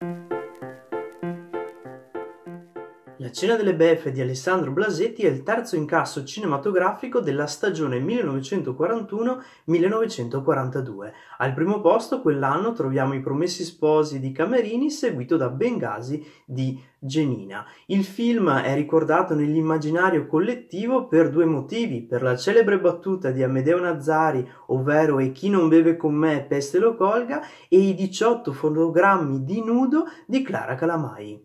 thank you La cena delle beffe di Alessandro Blasetti è il terzo incasso cinematografico della stagione 1941-1942. Al primo posto quell'anno troviamo I Promessi Sposi di Camerini, seguito da Bengasi di Genina. Il film è ricordato nell'immaginario collettivo per due motivi, per la celebre battuta di Amedeo Nazzari, ovvero e chi non beve con me peste lo colga, e i 18 fotogrammi di nudo di Clara Calamai.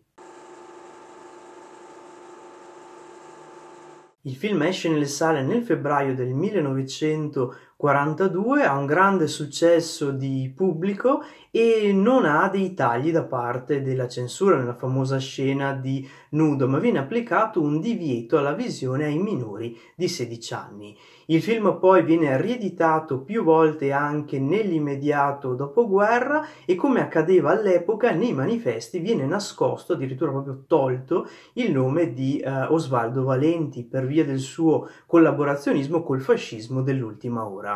Il film esce nelle sale nel febbraio del 1989 42, ha un grande successo di pubblico e non ha dei tagli da parte della censura nella famosa scena di nudo, ma viene applicato un divieto alla visione ai minori di 16 anni. Il film poi viene rieditato più volte anche nell'immediato dopoguerra e come accadeva all'epoca nei manifesti viene nascosto, addirittura proprio tolto, il nome di eh, Osvaldo Valenti per via del suo collaborazionismo col fascismo dell'ultima ora.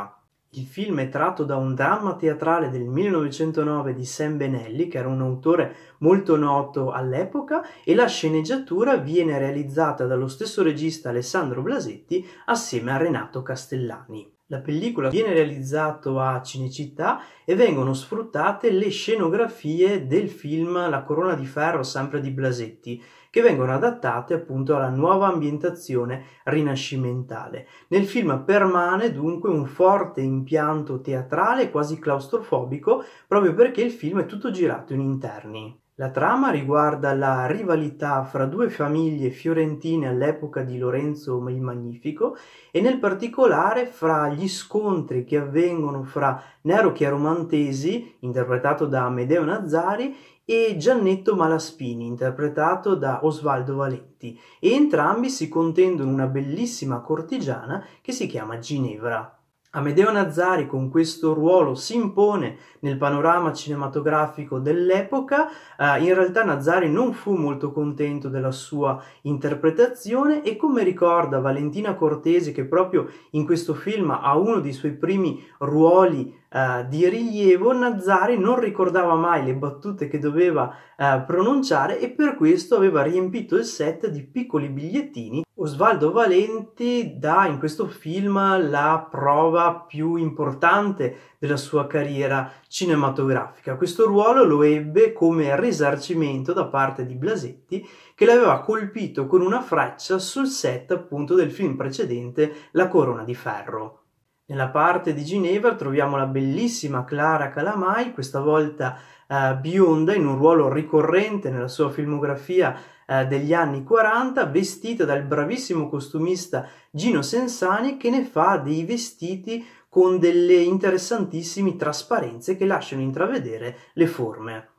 Il film è tratto da un dramma teatrale del 1909 di Sam Benelli, che era un autore molto noto all'epoca, e la sceneggiatura viene realizzata dallo stesso regista Alessandro Blasetti assieme a Renato Castellani. La pellicola viene realizzata a Cinecittà e vengono sfruttate le scenografie del film La corona di ferro sempre di Blasetti, che vengono adattate appunto alla nuova ambientazione rinascimentale. Nel film permane dunque un forte impianto teatrale quasi claustrofobico proprio perché il film è tutto girato in interni. La trama riguarda la rivalità fra due famiglie fiorentine all'epoca di Lorenzo il Magnifico e nel particolare fra gli scontri che avvengono fra Nero Chiaromantesi, interpretato da Amedeo Nazzari, e Giannetto Malaspini, interpretato da Osvaldo Valenti, e entrambi si contendono una bellissima cortigiana che si chiama Ginevra. Amedeo Nazzari con questo ruolo si impone nel panorama cinematografico dell'epoca, uh, in realtà Nazzari non fu molto contento della sua interpretazione e come ricorda Valentina Cortesi che proprio in questo film ha uno dei suoi primi ruoli uh, di rilievo, Nazari non ricordava mai le battute che doveva uh, pronunciare e per questo aveva riempito il set di piccoli bigliettini. Osvaldo Valenti dà in questo film la prova più importante della sua carriera cinematografica. Questo ruolo lo ebbe come risarcimento da parte di Blasetti che l'aveva colpito con una freccia sul set appunto del film precedente La Corona di Ferro. Nella parte di Ginevra troviamo la bellissima Clara Calamai, questa volta eh, bionda in un ruolo ricorrente nella sua filmografia eh, degli anni 40, vestita dal bravissimo costumista Gino Sensani che ne fa dei vestiti con delle interessantissime trasparenze che lasciano intravedere le forme.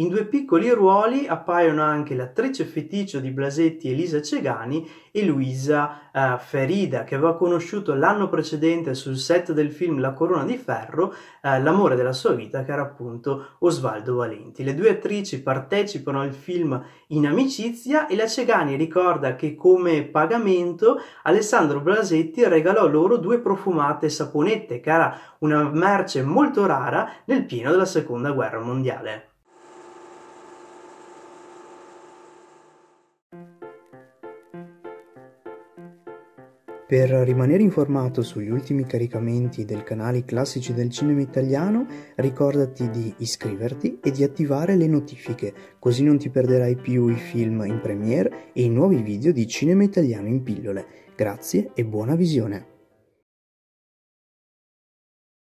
In due piccoli ruoli appaiono anche l'attrice feticcio di Blasetti Elisa Cegani e Luisa eh, Ferida, che aveva conosciuto l'anno precedente sul set del film La Corona di Ferro, eh, l'amore della sua vita, che era appunto Osvaldo Valenti. Le due attrici partecipano al film in amicizia e la Cegani ricorda che come pagamento Alessandro Blasetti regalò loro due profumate saponette, che era una merce molto rara nel pieno della seconda guerra mondiale. Per rimanere informato sugli ultimi caricamenti del canale Classici del Cinema Italiano, ricordati di iscriverti e di attivare le notifiche, così non ti perderai più i film in premiere e i nuovi video di Cinema Italiano in pillole. Grazie e buona visione!